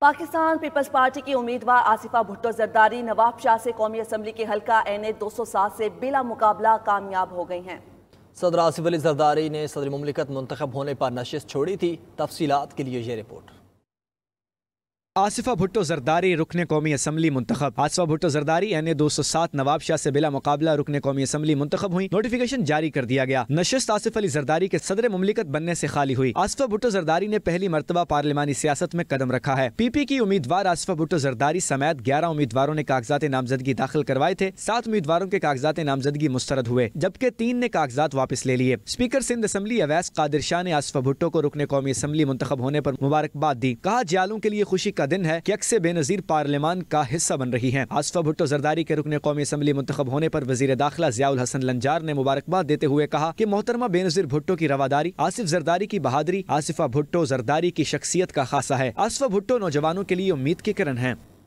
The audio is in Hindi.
पाकिस्तान पीपल्स पार्टी की उम्मीदवार आसिफा भुट्टो जरदारी नवाब शाह से कौमी असम्बली के हल्का एन ए दो सौ सात से बिला मुकाबला कामयाब हो गई हैं सदर आसिफ अली जरदारी ने सदर ममलिकत मंतखब होने पर नशस्त छोड़ी थी तफसीत के लिए ये रिपोर्ट आसिफा भुट्टो जरदारी रुकन कौमी असम्बली मुंतब आसिफा भुट्टो जरदारी एन ए दो सौ सात नवाब शाह से बिला मुकाबला रुकन कौमी असम्बली मुंतब हुई नोटिफिकेशन जारी कर दिया गया नशस्त आसिफ अली जरदारी के सदर ममलिकत बनने से खाली हुई आसिफा भुट्टो जरदारी ने पहली मरतबा पार्लिमानी सियासत में कदम रखा है पी पी की उम्मीदवार आसिफा भुट्टो जरदारी समेत ग्यारह उम्मीदवारों ने कागजात नामजदगी दाखिल करवाए थे सात उम्मीदवारों के कागजात नामजदगी मुस्तरद हुए जबकि तीन ने कागजात वापस ले लिए स्पीकर सिंध असम्बली अवैस कादिर शाह ने आसिफा भुट्टो को रुकन कौमी असम्बली मुंतब होने आरोप मुबारकबाद दी कहा जियालों के लिए खुशी का दिन है की अक्सर बेनजीर पार्लियामान का हिस्सा बन रही है आसफा भुट्टो जरदारी के रुकने कौमी असम्बली मुंतब होने आरोप वजीर दाखिला जियाउल हसन लंजार ने मुबारकबाद देते हुए कहा की मोहतरमा बेनजीर भुट्टो की रवादारी आसिफ जरदारी की बहादरी आसिफा भुट्टो जरदारी की शख्सियत का खासा है आसफा भुट्टो नौजवानों के लिए उम्मीद के किरण है